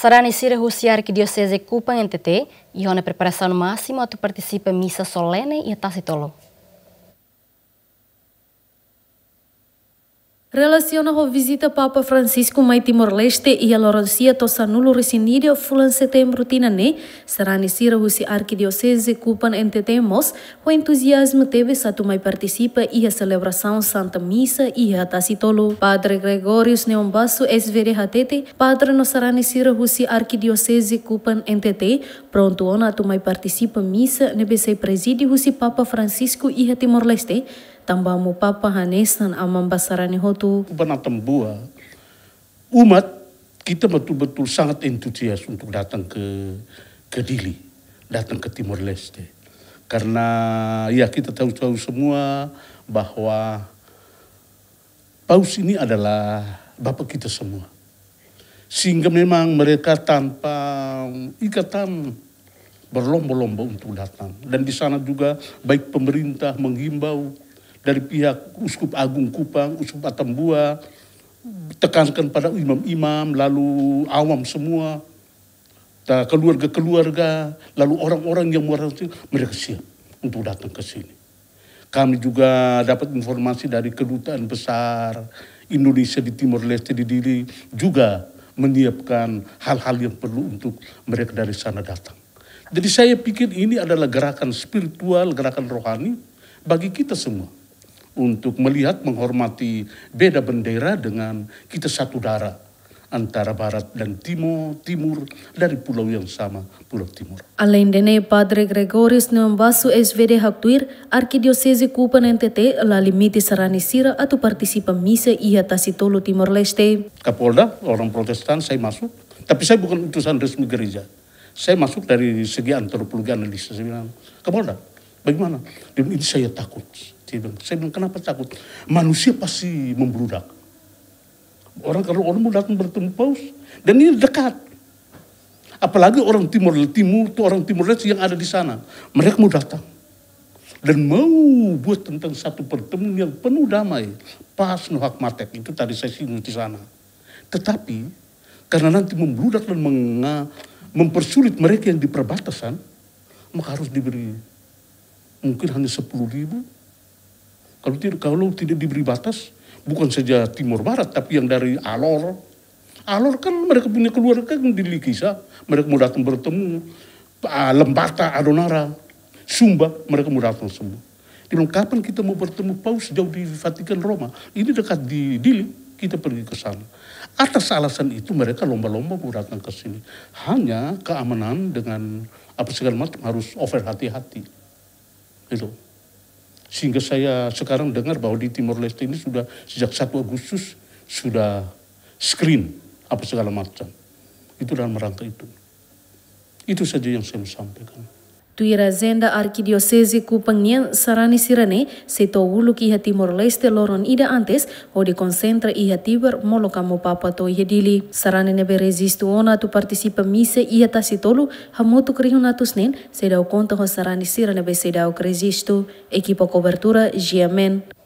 Será necessário rociar que Diocese Cupa em TT e uma preparação máxima a tu participa missa solene e a tacitolo. Relaciona a visita Papa Francisco mai Timor-Leste e a Laurencia Tosanulo recinidia fulan setembro tinané, será nisira husi arquidiocese cupan entre temos, o entusiasmo teve sato mai participa e a celebração Santa Missa e a tacitolo. Padre Gregorius Neombasso vere hatete, padre no será nisira husi arquidiocese cupan entre te, pronto ona tu mai participa missa nebesei presidi husi Papa Francisco e a Timor-Leste, tambah mu papa hanesan amam basarani hotu. tembua umat kita betul-betul sangat antusias untuk datang ke ke Dili, datang ke Timor Leste. Karena ya kita tahu-tahu semua bahwa paus ini adalah bapak kita semua. Sehingga memang mereka tanpa ikatan berlomba-lomba untuk datang. Dan di sana juga baik pemerintah menghimbau dari pihak Uskup Agung Kupang, Uskup Atambua, tekankan pada imam-imam, lalu awam semua, keluarga-keluarga, lalu orang-orang yang merasa mereka siap untuk datang ke sini. Kami juga dapat informasi dari kedutaan besar Indonesia di Timor Leste di Dili juga menyiapkan hal-hal yang perlu untuk mereka dari sana datang. Jadi saya pikir ini adalah gerakan spiritual, gerakan rohani bagi kita semua untuk melihat menghormati beda bendera dengan kita satu darah antara barat dan timur, timur dari pulau yang sama, pulau timur. Alain de Padre Gregoris Nambasu SVD Haktuir, Arquidiocese Kupan NTT miti sarani saranisira atau partisipa misa ia tasitolo Timur Leste. Kapolda, orang protestan, saya masuk. Tapi saya bukan utusan resmi gereja. Saya masuk dari segi antropologi analisa. Saya bilang, Kapolda, Bagaimana? Dia bilang, ini saya takut. Dia bilang, saya bilang, kenapa takut? Manusia pasti membludak. Orang kalau orang mau datang bertemu paus. Dan ini dekat. Apalagi orang timur, timur itu orang timur Leste yang ada di sana. Mereka mau datang. Dan mau buat tentang satu pertemuan yang penuh damai. Pas nuhak matek, itu tadi saya singgung di sana. Tetapi, karena nanti membludak dan mempersulit mereka yang di perbatasan, maka harus diberi mungkin hanya 10 ribu. Kalau tidak, kalau tidak diberi batas, bukan saja timur barat, tapi yang dari Alor. Alor kan mereka punya keluarga yang di Likisa. Mereka mau datang bertemu. Ah, Lembata, Adonara, Sumba, mereka mau datang semua. Dia bilang, kapan kita mau bertemu Paus jauh di Vatikan Roma? Ini dekat di Dili, kita pergi ke sana. Atas alasan itu mereka lomba-lomba mau datang ke sini. Hanya keamanan dengan apa segala macam harus over hati-hati gitu. Sehingga saya sekarang dengar bahwa di Timor Leste ini sudah sejak 1 Agustus sudah screen apa segala macam. Itu dalam rangka itu. Itu saja yang saya sampaikan arkidiosesi Arkidiosezi Kupangian Sarani Sirane Seto Wuluk Iha Timor Leste Loron Ida Antes o di konsentra Iha Tiber Moloka papa to Iha Dili Sarani Nebe rezistu Ona tu partisipa Mise Iha Tasitolu Hamotu Krihunatus Nen Sedao konta Ho Sarani Sirane Be Sedao krezistu. Equipo Cobertura Jiamen.